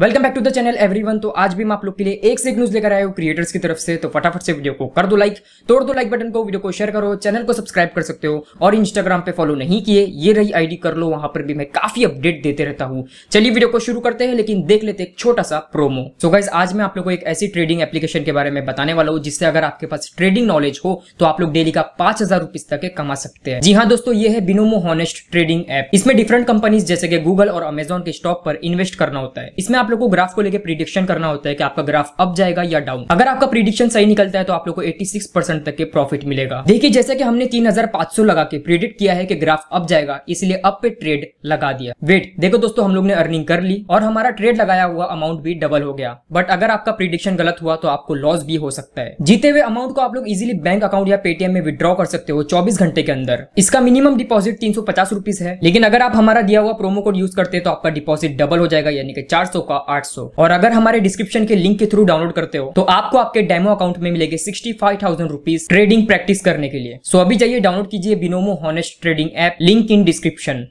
welcome back to the channel everyone तो आज भी मैं आप लोग के लिए एक से एक न्यूज लेकर आया हूँ क्रिएटर्स की तरफ से तो फटाफट से वीडियो को कर दो लाइक तोड़ दो लाइक बटन को वीडियो को शेयर करो चैनल को सब्सक्राइब कर सकते हो और इंस्टाग्राम पे फॉलो नहीं किए ये रही आईडी कर लो वहां पर भी मैं काफी अपडेट देते रहता हूँ चलिए वीडियो को शुरू करते हैं लेकिन देख लेते एक छोटा सा प्रोमो सो so गाइज आज मैं आप लोग को एक ऐसी ट्रेडिंग एप्लीकेशन के बारे में बताने वाला हूँ जिससे अगर आपके पास ट्रेडिंग नॉलेज हो तो आप लोग डेली का पांच हजार तक कमा सकते हैं जी हाँ दोस्तों ये है बिनोमो हॉनेस्ट ट्रेडिंग ऐप इसमें डिफरेंट कंपनीज जैसे कि गूगल और अमेजोन के स्टॉक पर इन्वेस्ट करना होता है इसमें आप लोग को ग्राफ को लेकर प्रिडिक्शन करना होता है कि आपका ग्राफ अप जाएगा या डाउन अगर आपका प्रिडिक्शन सही निकलता है तो आप लोग को 86 तक के प्रॉफिट मिलेगा देखिए जैसे कि हमने 3500 लगा के प्रिडिक्ट किया है कि ग्राफ अप जाएगा इसलिए अप पे ट्रेड लगा दिया वेट देखो दोस्तों हम लोग ने अर्निंग कर ली और हमारा ट्रेड लगाया हुआ अमाउंट भी डबल हो गया बट अगर आपका प्रिडिक्शन गलत हुआ तो आपको लॉस भी हो सकता है जीते हुए अमाउंट को आप लोग इजिली बैंक अकाउंट या पेटीएम में विद्रॉ कर सकते हो चौबीस घंटे के अंदर इसका मिनिमम डिपॉजिट तीन सौ है लेकिन अगर आप हमारा दिया हुआ प्रोमो कोड यूज करते हैं तो आपका डिपॉजिट डबल हो जाएगा यानी कि चार का आठ 800 और अगर हमारे डिस्क्रिप्शन के लिंक के थ्रू डाउनलोड करते हो तो आपको आपके डेमो अकाउंट में मिलेगी sixty five thousand rupees trading practice करने के लिए सो अभी जाइए डाउनलोड कीजिए Binomo honest trading app link in description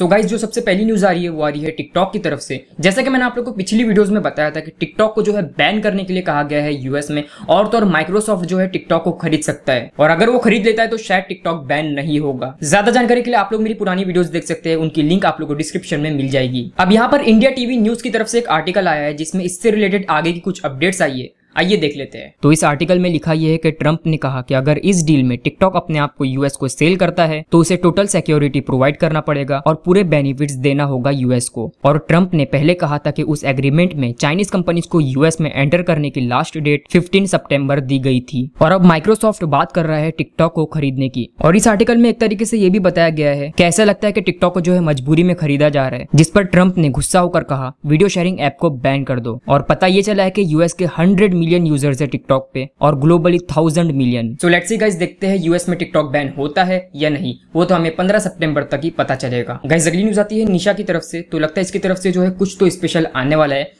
so so guys जो सबसे पहली न्यूज़ आ रही है वो आ रही है टिकटॉक की तरफ से जैसा कि मैंने आप लोगों को पिछली वीडियोस में बताया था कि टिकटॉक को जो है बैन करने के लिए कहा गया है यूएस में और तो और माइक्रोसॉफ्ट जो है टिकटॉक को खरीद सकता है और अगर वो खरीद लेता है तो शायद टिकटॉक बैन नहीं होगा ज्यादा जानकारी के लिए आप लोग मेरी पुरानी वीडियोज देख सकते हैं उनकी लिंक आप लोग को डिस्क्रिप्शन में मिल जाएगी अब यहाँ पर इंडिया टीवी न्यूज की तरफ से एक आर्टिकल आया है जिसमें इससे रिलेटेड आगे की कुछ अपडेट्स आई है आइए देख लेते हैं तो इस आर्टिकल में लिखा यह है कि ट्रंप ने कहा कि अगर इस डील में टिकटॉक अपने आप को यूएस को सेल करता है तो उसे टोटल सिक्योरिटी प्रोवाइड करना पड़ेगा और पूरे बेनिफिट्स देना होगा यूएस को और ट्रंप ने पहले कहा था कि उस एग्रीमेंट में चाइनीज कंपनीज को यूएस में एंटर करने की लास्ट डेट फिफ्टीन सेप्टेम्बर दी गई थी और अब माइक्रोसॉफ्ट बात कर रहा है टिकटॉक को खरीदने की और इस आर्टिकल में एक तरीके से ये भी बताया गया है की ऐसा लगता है की टिकटॉक को जो है मजबूरी में खरीदा जा रहा है जिस पर ट्रंप ने गुस्सा होकर कहा वीडियो शेयरिंग ऐप को बैन कर दो और पता ये चला है की यूएस के हंड्रेड मिलियन यूजर्स है टिकटॉक पे और globally thousand million so let's guys देखते हैं यूएस में टिकटॉक बैन होता है या नहीं वो तो हमें पंद्रह सितंबर तक ही पता चलेगा गाइज अगली न्यूज आती है निशा की तरफ से तो लगता है इसकी तरफ से जो है कुछ तो स्पेशल आने वाला है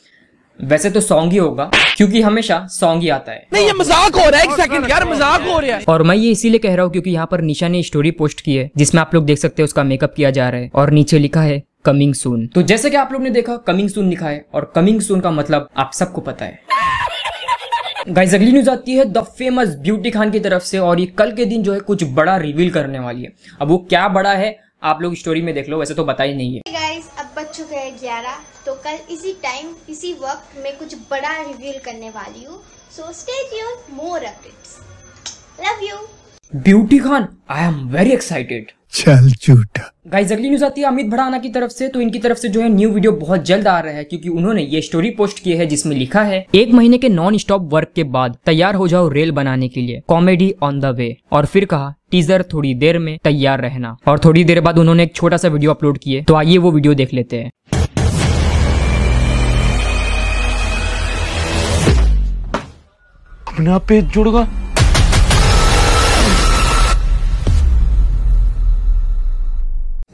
वैसे तो सॉन्ग ही होगा क्योंकि हमेशा सॉन्ग ही आता है नहीं ये मजाक हो रहा है एक सेकंड यार मजाक हो रहा है और मैं ये इसीलिए कह रहा हूँ क्योंकि यहाँ पर निशा ने स्टोरी पोस्ट की है जिसमें आप लोग देख सकते हैं उसका मेकअप किया जा रहा है और नीचे लिखा है कमिंग सून तो जैसे कि आप लोग ने देखा कमिंग सून लिखा है और कमिंग सून का मतलब आप सबको पता है गाइज अगली न्यूज आती है द फेमस ब्यूटी खान की तरफ से और ये कल के दिन जो है कुछ बड़ा रिवील करने वाली है अब वो क्या बड़ा है आप लोग स्टोरी में देख लो वैसे तो बता ही नहीं है गाइस अब बच चुके हैं ग्यारह तो कल इसी टाइम इसी वक्त में कुछ बड़ा रिवील करने वाली हूँ so stay more updates love you beauty Khan I am very excited चल झूठा गाइज अगली न्यूज आती है अमित भड़ाना की तरफ से तो इनकी तरफ से जो है न्यू वीडियो बहुत जल्द आ रहा है क्योंकि उन्होंने ये स्टोरी पोस्ट की है जिसमें लिखा है एक महीने के नॉन स्टॉप वर्क के बाद तैयार हो जाओ रेल बनाने के लिए कॉमेडी ऑन द वे और फिर कहा टीजर थोड़ी देर में तैयार रहना और थोड़ी देर बाद उन्होंने एक छोटा सा वीडियो अपलोड किए तो आइए वो वीडियो देख लेते हैं अपने आप पेज जुड़गा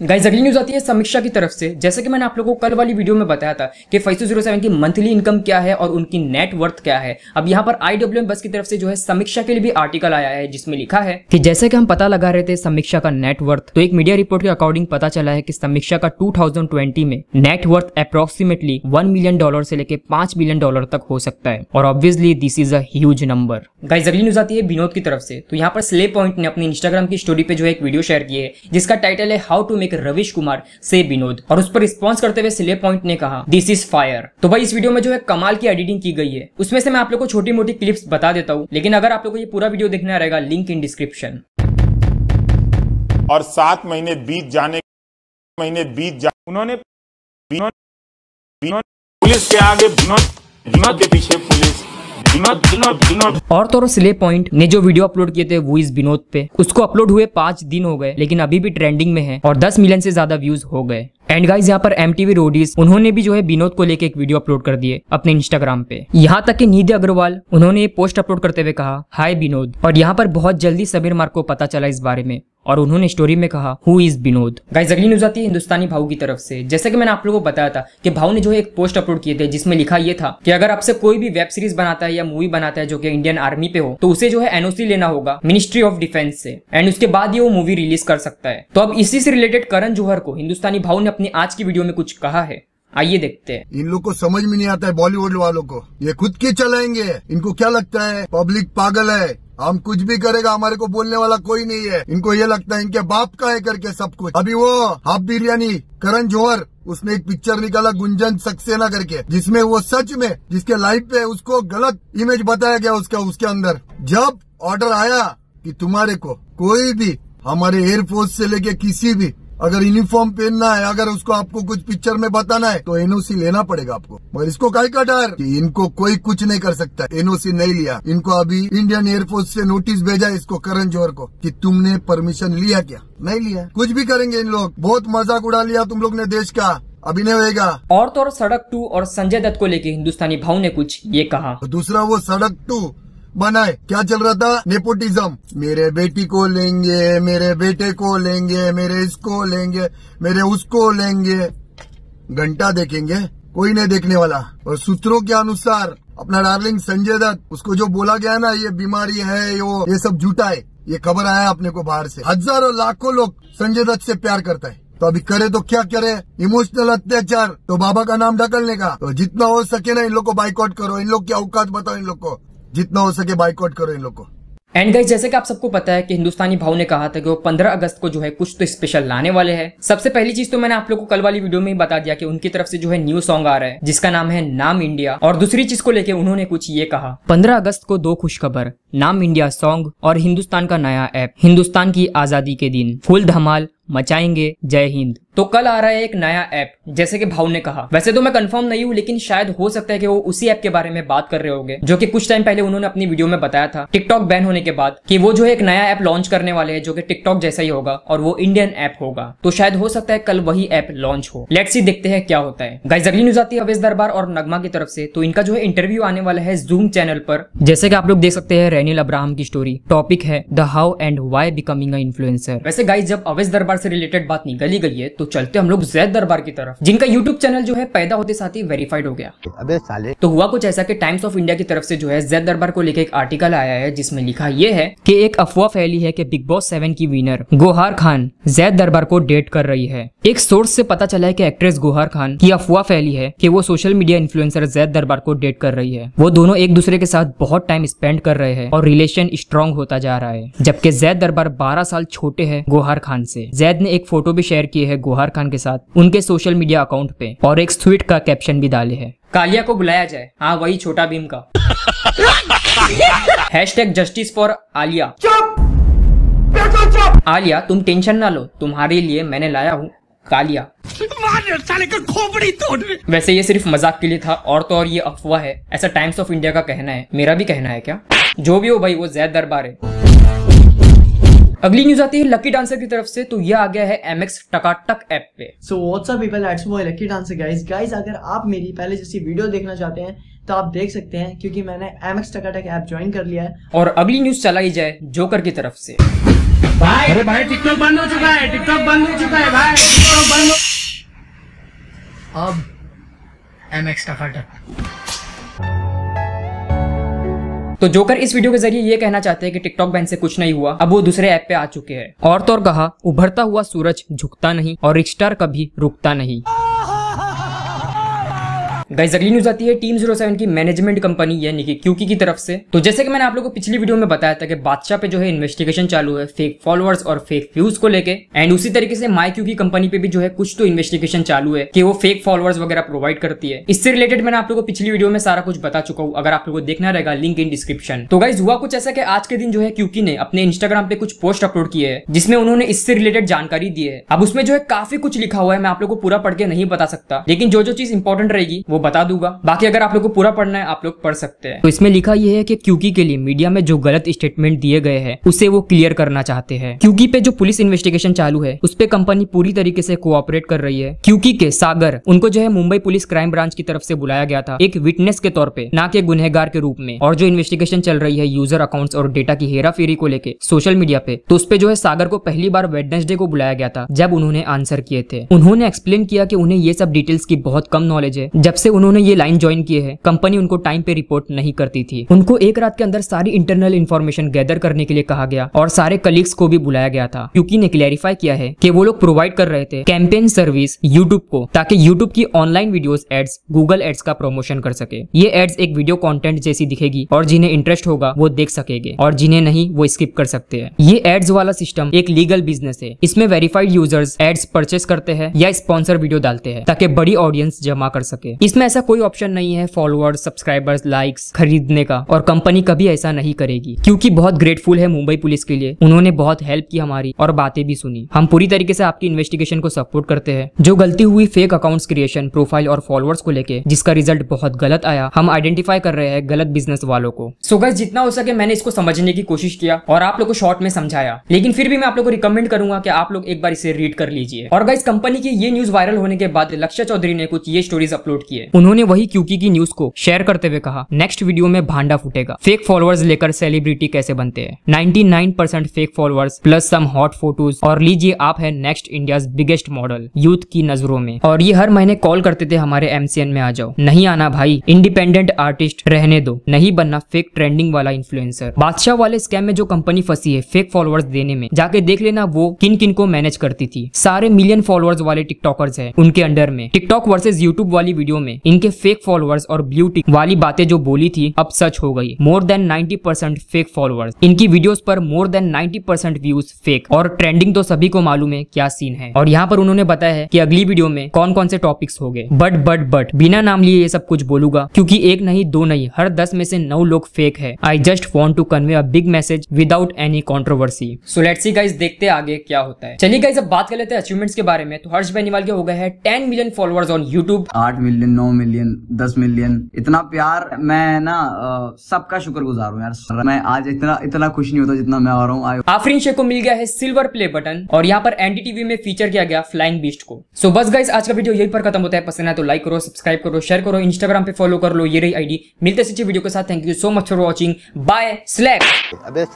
गाइज अगली न्यूज आती है समीक्षा की तरफ से जैसे कि मैंने आप लोगों को कल वाली वीडियो में बताया था कि फाइव जीरो सेवन की मंथली इनकम क्या है और उनकी नेट वर्थ क्या है अब यहाँ पर आईडब्ल्यू बस की तरफ से जो है समीक्षा के लिए भी आर्टिकल आया है जिसमें लिखा है कि जैसे कि हम पता लगा रहे थे समीक्षा का नेटवर्थ तो एक मीडिया रिपोर्ट के अकॉर्डिंग पता चला है की समीक्षा का टू में net worth approximately one million dollar से लेकर पांच मिलियन डॉलर तक हो सकता है और obviously this is as number guys अगली न्यूज आती है विनोद की तरफ से तो यहाँ पर स्ले पॉइंट ने अपने इंस्टाग्राम की स्टोरी पे जो है एक वीडियो शेयर की है जिसका टाइटल है हाउ टू एक रविश कुमार से विनोद और उस पर रिस्पॉन्स करते हुए सिले पॉइंट ने कहा दिस इज फायर तो भाई इस वीडियो में जो है कमाल की एडिटिंग की गई है उसमें से मैं आप लोग को छोटी मोटी क्लिप्स बता देता हूँ लेकिन अगर आप लोग को ये पूरा वीडियो देखना रहेगा लिंक इन डिस्क्रिप्शन और सात महीने बीत जाने महीने बीत जा उन्होंने पुलिस के आगे के पीछे पुलिस और तो स्ले पॉइंट ने जो वीडियो अपलोड किए थे वो इस विनोद पे उसको अपलोड हुए पांच दिन हो गए लेकिन अभी भी ट्रेंडिंग में है और दस मिलियन से ज्यादा व्यूज हो गए एंड गाइज यहाँ पर एम टीवी रोडीज उन्होंने भी जो है विनोद को लेके एक वीडियो अपलोड कर दिए अपने इंस्टाग्राम पे यहाँ तक कि निधि अग्रवाल उन्होंने ये पोस्ट अपलोड करते हुए कहा हाय विनोद और यहाँ पर बहुत जल्दी समीर मार्ग को पता चला इस बारे में और उन्होंने स्टोरी में कहा हु इज विनोद गाइज अगली न्यूज आती है हिंदुस्तानी भाव की तरफ से जैसे कि मैंने आप लोगों को बताया था कि भाव ने जो एक पोस्ट अपलोड किए थे जिसमें लिखा यह था कि अगर आपसे कोई भी वेब सीरीज बनाता है या मूवी बनाता है जो कि इंडियन आर्मी पे हो तो उसे जो है एनओसी लेना होगा मिनिस्ट्री ऑफ डिफेंस से एंड उसके बाद ही वो मूवी रिलीज कर सकता है तो अब इसी से रिलेटेड करण जोहर को हिंदुस्तानी भाव ने अपनी आज की वीडियो में कुछ कहा है आइए देखते हैं इन लोग को समझ में नहीं आता है बॉलीवुड वालों को ये खुद के चलाएंगे इनको क्या लगता है पब्लिक पागल है हम कुछ भी करेगा हमारे को बोलने वाला कोई नहीं है इनको ये लगता है इनके बाप का है करके सब कुछ अभी वो हाफ बिरयानी करण जोहर उसने एक पिक्चर निकाला गुंजन सक्सेना करके जिसमें वो सच में जिसके लाइफ पे उसको गलत इमेज बताया गया उसका उसके अंदर जब ऑर्डर आया कि तुम्हारे को कोई भी हमारे एयरफोर्स से लेके किसी भी अगर यूनिफॉर्म पहनना है अगर उसको आपको कुछ पिक्चर में बताना है तो एनओसी लेना पड़ेगा आपको मगर इसको काय का डर कि इनको कोई कुछ नहीं कर सकता एनओसी नहीं लिया इनको अभी इंडियन एयरफोर्स से नोटिस भेजा है इसको करण जोहर को कि तुमने परमिशन लिया क्या नहीं लिया कुछ भी करेंगे इन लोग बहुत मजाक उड़ा लिया तुम लोग ने देश का अभी नहीं होगा और तो और सड़क टू और संजय दत्त को लेके हिंदुस्तानी भाव ने कुछ ये कहा दूसरा वो सड़क टू बनाए क्या चल रहा था नेपोटिज्म मेरे बेटी को लेंगे मेरे बेटे को लेंगे मेरे इसको लेंगे मेरे उसको लेंगे घंटा देखेंगे कोई नहीं देखने वाला और सूत्रों के अनुसार अपना डार्लिंग संजय दत्त उसको जो बोला गया ना ये बीमारी है यो ये सब झूठा है ये खबर आया अपने को बाहर से हजारों लाखों लोग संजय दत्त से प्यार करता है तो अभी करे तो क्या करे इमोशनल अत्याचार तो बाबा का नाम ढकलने का तो जितना हो सके ना इन लोग को बाइकआउट करो इन लोग की औकात बताओ इन लोग को जितना हो सके बाइकआउट करो इन लोग को एंड गाइस जैसे कि आप सबको पता है कि हिंदुस्तानी भाव ने कहा था कि वो 15 अगस्त को जो है कुछ तो स्पेशल लाने वाले हैं सबसे पहली चीज तो मैंने आप लोगों को कल वाली वीडियो में ही बता दिया कि उनकी तरफ से जो है न्यू सॉन्ग आ रहा है जिसका नाम है नाम इंडिया और दूसरी चीज को लेकर उन्होंने कुछ ये कहा पंद्रह अगस्त को दो खुशखबर नाम इंडिया सॉन्ग और हिंदुस्तान का नया ऐप हिंदुस्तान की आजादी के दिन फुल धमाल मचाएंगे जय हिंद तो कल आ रहा है एक नया ऐप जैसे कि भाव ने कहा वैसे तो मैं कंफर्म नहीं हूँ लेकिन शायद हो सकता है कि वो उसी ऐप के बारे में बात कर रहे होंगे जो कि कुछ टाइम पहले उन्होंने अपनी वीडियो में बताया था टिकटॉक बैन होने के बाद कि वो जो एक नया ऐप लॉन्च करने वाले हैं जो कि टिकटॉक जैसा ही होगा और वो इंडियन ऐप होगा तो शायद हो सकता है कल वही ऐप लॉन्च हो लेट सी देखते हैं क्या होता है गाइज अगली न्यूज आती है अवेश दरबार और नगमा की तरफ से तो इनका जो है इंटरव्यू आने वाला है जूम चैनल पर जैसे कि आप लोग देख सकते हैं रेनिल अब्राहम की स्टोरी टॉपिक है the how and why becoming a influencer वैसे गाइज जब अवेश दरबार से रिलेटेड बात निकली गई है तो तो चलते हम लोग जैद दरबार की तरफ जिनका यूट्यूब चैनल जो है पैदा होते साथ ही वेरीफाइड हो गया अबे साले तो हुआ कुछ ऐसा कि टाइम्स ऑफ इंडिया की तरफ से जो है जैद दरबार को लेकर एक आर्टिकल आया है जिसमें लिखा यह है कि एक अफवाह फैली है कि बिग बॉस सेवन की विनर गोहार खान जैद दरबार को डेट कर रही है एक सोर्स से पता चला है कि एक्ट्रेस गोहार खान की अफवाह फैली है कि वो सोशल मीडिया इन्फ्लुएंसर जैद दरबार को डेट कर रही है वो दोनों एक दूसरे के साथ बहुत टाइम स्पेंड कर रहे हैं और रिलेशन स्ट्रॉन्ग होता जा रहा है जबकि जैद दरबार बारह साल छोटे है गोहार खान से जैद ने एक फोटो भी शेयर की है गोहार गौहर खान के साथ उनके सोशल मीडिया अकाउंट पे और एक ट्वीट का कैप्शन भी डाले है कालिया को बुलाया जाए हाँ वही छोटा भीम का hashtag justice for Alia चुप आलिया तुम टेंशन ना लो तुम्हारे लिए मैंने लाया हूँ कालिया खोपड़ी तोड़ वैसे ये सिर्फ मजाक के लिए था और तो और ये अफवाह है ऐसा टाइम्स ऑफ इंडिया का कहना है मेरा भी कहना है क्या जो भी हो भाई वो जैद दरबार है अगली न्यूज आती है लकी डांसर की तरफ से तो यह आ गया है एम एक्स टकाटक ऐप पे सो व्हाट्सअप पीपल एट्स mobile lucky dancer guys guys अगर आप मेरी पहले जैसी वीडियो देखना चाहते हैं तो आप देख सकते हैं क्योंकि मैंने M X Takatak app join कर लिया है और अगली न्यूज चलाई जाए जोकर की तरफ से भाई अरे भाई टिकटॉक बंद हो चुका है टिकटॉक बंद हो चुका है भाई टिकटॉक बंद अब एमएक्स एक्स टकाटक तो जोकर इस वीडियो के जरिए ये कहना चाहते हैं कि टिकटॉक बैन से कुछ नहीं हुआ अब वो दूसरे ऐप पे आ चुके हैं और तो और कहा उभरता हुआ सूरज झुकता नहीं और रिक्स्टार कभी रुकता नहीं गाइज अगली न्यूज आती है टीम जीरो सेवन की मैनेजमेंट कंपनी यानी कि क्यूकी की तरफ से तो जैसे कि मैंने आप लोगों को पिछली वीडियो में बताया था कि बादशाह पे जो है इन्वेस्टिगेशन चालू है फेक फॉलोअर्स और फेक व्यूज को लेके एंड उसी तरीके से माई क्यूकी कंपनी पे भी जो है कुछ तो इन्वेस्टिगेशन चालू है कि वो फेक फॉलोअर्स वगैरह प्रोवाइड करती है इससे रिलेटेड मैंने आप लोगों को पिछली वीडियो में सारा कुछ बता चुका हूँ अगर आप लोगों को देखना रहेगा लिंक इन डिस्क्रिप्शन तो गाइज हुआ कुछ ऐसा कि आज के दिन जो है क्यूकी ने अपने इंस्टाग्राम पे कुछ पोस्ट अपलोड किए है जिसमें उन्होंने इससे रिलेटेड जानकारी दी है अब उसमें जो है काफी कुछ लिखा हुआ है मैं आप लोग को पूरा पढ़ के नहीं बता सकता लेकिन जो जो चीज इंपॉर्टेंट रहेगी वो वो बता दूंगा बाकी अगर आप लोग को पूरा पढ़ना है आप लोग पढ़ सकते हैं तो इसमें लिखा यह है कि क्यूकी के लिए मीडिया में जो गलत स्टेटमेंट दिए गए हैं उसे वो क्लियर करना चाहते हैं क्यूकी पे जो पुलिस इन्वेस्टिगेशन चालू है उस पर कंपनी पूरी तरीके से कोऑपरेट कर रही है क्यूकी के सागर उनको जो है मुंबई पुलिस क्राइम ब्रांच की तरफ से बुलाया गया था एक विटनेस के तौर पर ना के गुनहगार के रूप में और जो इन्वेस्टिगेशन चल रही है यूजर अकाउंट्स और डेटा की हेरा फेरी को लेकर सोशल मीडिया पे तो उसपे जो है सागर को पहली बार वेडनेसडे को बुलाया गया था जब उन्होंने आंसर किए थे उन्होंने एक्सप्लेन किया कि उन्हें ये सब डिटेल्स की बहुत कम नॉलेज है जब से उन्होंने ये लाइन ज्वाइन की है कंपनी उनको टाइम पे रिपोर्ट नहीं करती थी उनको एक रात के अंदर सारी इंटरनल इन्फॉर्मेशन गैदर करने के लिए कहा गया और सारे कलीग्स को भी बुलाया गया था क्यूँकी ने क्लैरिफाई किया है की वो लोग प्रोवाइड कर रहे थे कैंपेन सर्विस यूट्यूब को ताकि यूट्यूब की online video ads Google ads का प्रमोशन कर सके ये एड्स एक वीडियो कॉन्टेंट जैसी दिखेगी और जिन्हें इंटरेस्ट होगा वो देख सकेंगे और जिन्हें नहीं वो स्किप कर सकते हैं ये एड्स वाला सिस्टम एक लीगल बिजनेस है इसमें वेरीफाइड यूजर्स एड्स परचेस करते हैं या स्पॉन्सर वीडियो डालते हैं ताकि बड़ी ऑडियंस जमा कर सके इस इसमें ऐसा कोई ऑप्शन नहीं है फॉलोअर्स सब्सक्राइबर्स लाइक्स खरीदने का और कंपनी कभी ऐसा नहीं करेगी क्योंकि बहुत ग्रेटफुल है मुंबई पुलिस के लिए उन्होंने बहुत हेल्प की हमारी और बातें भी सुनी हम पूरी तरीके से आपकी इन्वेस्टिगेशन को सपोर्ट करते हैं जो गलती हुई फेक अकाउंट्स क्रिएशन प्रोफाइल और फॉलोअर्स को लेके जिसका रिजल्ट बहुत गलत आया हम आइडेंटिफाई कर रहे हैं गलत बिजनेस वालों को सो गैस जितना हो सके मैंने इसको समझने की कोशिश किया और आप लोग को शॉर्ट में समझाया लेकिन फिर भी मैं आप लोग को रिकमेंड करूंगा कि आप लोग एक बार इसे रीड कर लीजिए और गाइस कंपनी की ये न्यूज वायरल होने के बाद लक्ष्य चौधरी ने कुछ ये स्टोरीज अपलोड किए उन्होंने वही क्यूकी की न्यूज को शेयर करते हुए कहा नेक्स्ट वीडियो में भांडा फूटेगा फेक फॉलोअर्स लेकर सेलिब्रिटी कैसे बनते हैं ninety fake followers plus some hot photos और लीजिए आप है next India biggest model youth की नजरों में और ये हर महीने कॉल करते थे हमारे एमसीएन में आ जाओ नहीं आना भाई इंडिपेंडेंट आर्टिस्ट रहने दो नहीं बनना फेक ट्रेंडिंग वाला इन्फ्लुएंसर बादशाह वाले स्कैम में जो कंपनी फंसी है फेक फॉलोअर्स देने में जाके देख लेना वो किन किन को मैनेज करती थी सारे मिलियन फॉलोअर्स वाले टिकटॉकर्स है उनके अंडर में टिकटॉक वर्सेज यूट्यूब वाली वीडियो में इनके फेक फॉलोअर्स और ब्यूटी वाली बातें जो बोली थी अब सच हो गई more than 90 percent fake followers इनकी वीडियोस पर more than 90 percent views fake और ट्रेंडिंग तो सभी को मालूम है क्या सीन है और यहाँ पर उन्होंने बताया है कि अगली वीडियो में कौन कौन से टॉपिक्स हो गए बट बट बट बिना नाम लिए ये सब कुछ बोलूंगा क्यूँकी एक नहीं दो नहीं हर दस में से नौ लोग फेक है I just want to convey a big message without any controversy so let see guys देखते आगे क्या होता है चलिए गाइज अब बात कर लेते हैं अचीवमेंट्स के बारे में तो हर्ष बेनीवाल के हो गए हैं ten million followers on YouTube आठ मिलियन नौ मिलियन दस मिलियन इतना प्यार मैं ना सबका शुक्र गुजार हूँ यार मैं आज इतना इतना खुश नहीं होता जितना मैं आ रहा हूँ आफरीन शेख को मिल गया है सिल्वर प्ले बटन और यहाँ पर एनडी टीवी में फीचर किया गया फ्लाइंग बीस्ट को सो बस गाइस आज का वीडियो यही पर खत्म होता है पसंद है तो लाइक करो सब्सक्राइब करो शेयर करो इंस्टाग्राम पे फॉलो कर लो ये रही आईडी मिलते सच्ची वीडियो के साथ thank you so much for watching bye slack